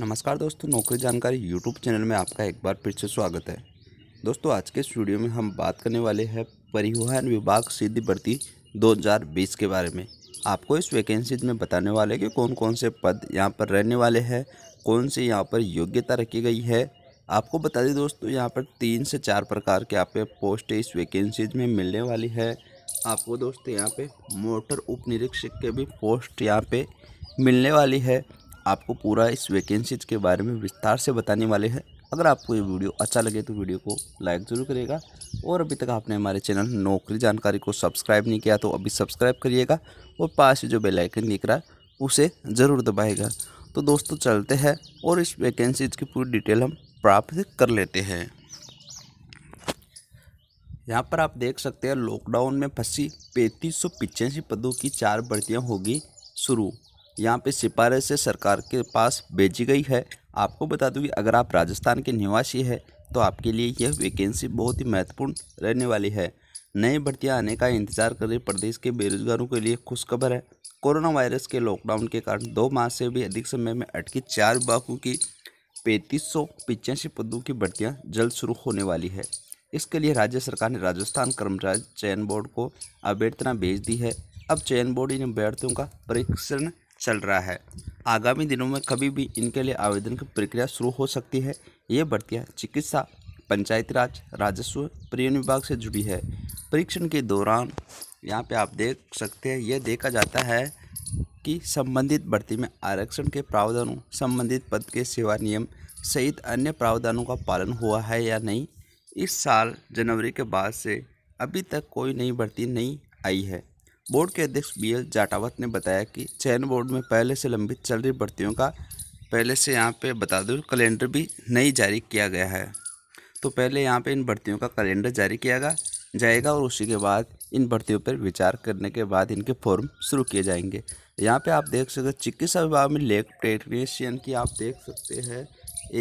नमस्कार दोस्तों नौकरी जानकारी यूट्यूब चैनल में आपका एक बार फिर से स्वागत है दोस्तों आज के स्टूडियो में हम बात करने वाले हैं परिवहन विभाग सीधी भर्ती 2020 के बारे में आपको इस वैकेंसीज में बताने वाले कि कौन कौन से पद यहाँ पर रहने वाले हैं कौन से यहाँ पर योग्यता रखी गई है आपको बता दें दोस्तों यहाँ पर तीन से चार प्रकार के आप पोस्ट इस वैकेंसीज में मिलने वाली है आपको दोस्तों यहाँ पर मोटर उप निरीक्षक के भी पोस्ट यहाँ पे मिलने वाली है आपको पूरा इस वैकेंसीज के बारे में विस्तार से बताने वाले हैं अगर आपको ये वीडियो अच्छा लगे तो वीडियो को लाइक ज़रूर करिएगा और अभी तक आपने हमारे चैनल नौकरी जानकारी को सब्सक्राइब नहीं किया तो अभी सब्सक्राइब करिएगा और पास जो बेलाइकन दिख रहा है उसे ज़रूर दबाएगा तो दोस्तों चलते हैं और इस वैकेंसीज की पूरी डिटेल हम प्राप्त कर लेते हैं यहाँ पर आप देख सकते हैं लॉकडाउन में फंसी पैंतीस सौ पदों की चार भर्तियाँ होगी शुरू यहाँ पे सिफारिश से सरकार के पास भेजी गई है आपको बता दूँ कि अगर आप राजस्थान के निवासी हैं तो आपके लिए यह वैकेंसी बहुत ही महत्वपूर्ण रहने वाली है नई भर्तियाँ आने का इंतजार कर रही प्रदेश के बेरोजगारों के लिए खुशखबर है कोरोना वायरस के लॉकडाउन के कारण दो माह से भी अधिक समय में अटकी चार विभागों की पैंतीस सौ पिचासी पदों की भर्तियाँ जल्द शुरू होने वाली है इसके लिए राज्य सरकार ने राजस्थान कर्मचारी चयन बोर्ड को अभ्यर्थना भेज दी है अब चयन बोर्ड इन अभ्यर्थियों का परीक्षण चल रहा है आगामी दिनों में कभी भी इनके लिए आवेदन की प्रक्रिया शुरू हो सकती है ये भर्तियाँ चिकित्सा पंचायती राज राजस्व परिवहन विभाग से जुड़ी है परीक्षण के दौरान यहाँ पे आप देख सकते हैं यह देखा जाता है कि संबंधित भर्ती में आरक्षण के प्रावधानों संबंधित पद के सेवा नियम सहित अन्य प्रावधानों का पालन हुआ है या नहीं इस साल जनवरी के बाद से अभी तक कोई नई भर्ती नहीं आई है बोर्ड के अध्यक्ष बी एल जाटावत ने बताया कि चयन बोर्ड में पहले से लंबित चल रही भर्तियों का पहले से यहाँ पे बता दूँ कैलेंडर भी नहीं जारी किया गया है तो पहले यहाँ पे इन भर्तियों का कैलेंडर जारी किया गया जाएगा और उसी के बाद इन भर्तियों पर विचार करने के बाद इनके फॉर्म शुरू किए जाएंगे यहाँ पे आप देख सकते चिकित्सा विभाग में लेक टेक्नीशियन की आप देख सकते हैं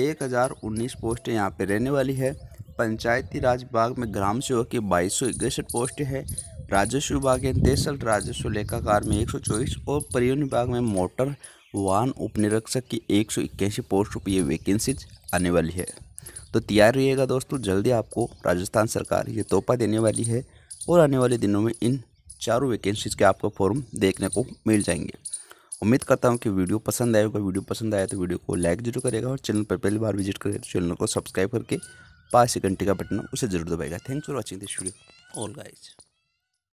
एक हज़ार उन्नीस पोस्टें यहाँ पर रहने वाली है पंचायती राज विभाग में ग्राम सेवक की बाईस सौ इकसठ पोस्ट है राजस्व विभाग के तिरसठ राजस्व लेखाकार में एक सौ चौबीस और परिवहन विभाग में मोटर वाहन उपनिरीक्षक की एक सौ इक्यासी पोस्ट पर ये वैकेंसीज आने वाली है तो तैयार रहिएगा दोस्तों जल्दी आपको राजस्थान सरकार ये तोहफा देने वाली है और आने वाले दिनों में इन चारों वैकेंसीज के आपको फॉर्म देखने को मिल जाएंगे उम्मीद करता हूँ कि वीडियो पसंद आएगा वीडियो पसंद आया तो वीडियो को लाइक जरूर करेगा और चैनल पर पहली बार विजिट करेगा तो चैनल को सब्सक्राइब करके पास घंटे का बटन उसे जरूर दबाएगा thanks for watching this video all guys